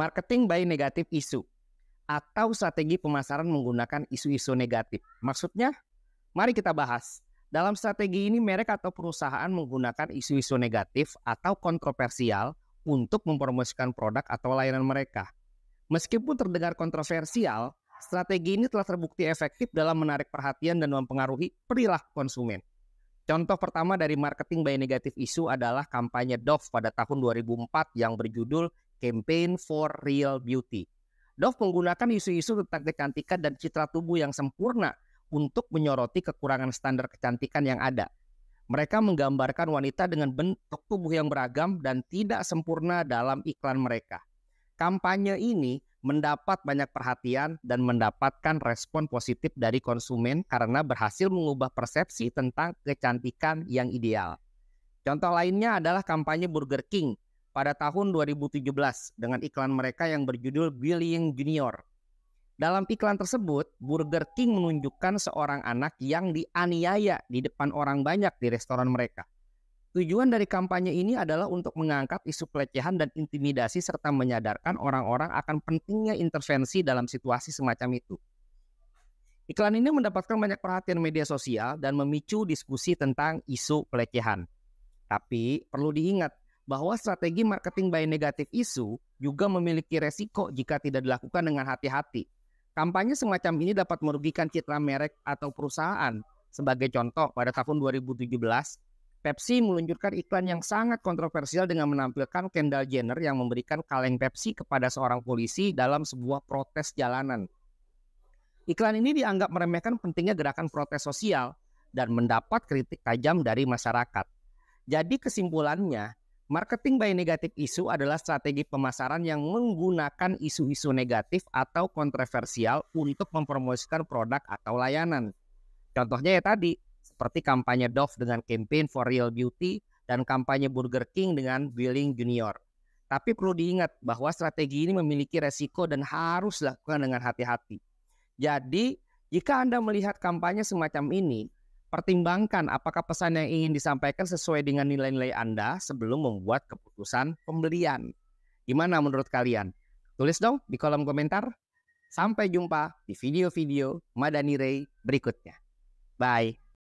Marketing by negatif isu atau strategi pemasaran menggunakan isu-isu negatif. Maksudnya, mari kita bahas. Dalam strategi ini merek atau perusahaan menggunakan isu-isu negatif atau kontroversial untuk mempromosikan produk atau layanan mereka. Meskipun terdengar kontroversial, strategi ini telah terbukti efektif dalam menarik perhatian dan mempengaruhi perilaku konsumen. Contoh pertama dari marketing by negatif isu adalah kampanye Dove pada tahun 2004 yang berjudul Campaign for Real Beauty. Dove menggunakan isu-isu tentang kecantikan dan citra tubuh yang sempurna untuk menyoroti kekurangan standar kecantikan yang ada. Mereka menggambarkan wanita dengan bentuk tubuh yang beragam dan tidak sempurna dalam iklan mereka. Kampanye ini mendapat banyak perhatian dan mendapatkan respon positif dari konsumen karena berhasil mengubah persepsi tentang kecantikan yang ideal. Contoh lainnya adalah kampanye Burger King pada tahun 2017 dengan iklan mereka yang berjudul "Billion Junior. Dalam iklan tersebut, Burger King menunjukkan seorang anak yang dianiaya di depan orang banyak di restoran mereka. Tujuan dari kampanye ini adalah untuk mengangkat isu pelecehan dan intimidasi serta menyadarkan orang-orang akan pentingnya intervensi dalam situasi semacam itu. Iklan ini mendapatkan banyak perhatian media sosial dan memicu diskusi tentang isu pelecehan. Tapi perlu diingat, bahwa strategi marketing by negatif isu juga memiliki resiko jika tidak dilakukan dengan hati-hati. Kampanye semacam ini dapat merugikan citra merek atau perusahaan. Sebagai contoh, pada tahun 2017, Pepsi meluncurkan iklan yang sangat kontroversial dengan menampilkan Kendall Jenner yang memberikan kaleng Pepsi kepada seorang polisi dalam sebuah protes jalanan. Iklan ini dianggap meremehkan pentingnya gerakan protes sosial dan mendapat kritik tajam dari masyarakat. Jadi kesimpulannya, Marketing by negatif isu adalah strategi pemasaran yang menggunakan isu-isu negatif atau kontroversial untuk mempromosikan produk atau layanan. Contohnya ya tadi, seperti kampanye Dove dengan campaign for real beauty dan kampanye Burger King dengan Billing Junior. Tapi perlu diingat bahwa strategi ini memiliki resiko dan harus dilakukan dengan hati-hati. Jadi, jika Anda melihat kampanye semacam ini, pertimbangkan apakah pesan yang ingin disampaikan sesuai dengan nilai-nilai Anda sebelum membuat keputusan pembelian. Gimana menurut kalian? Tulis dong di kolom komentar. Sampai jumpa di video-video Madani Ray berikutnya. Bye.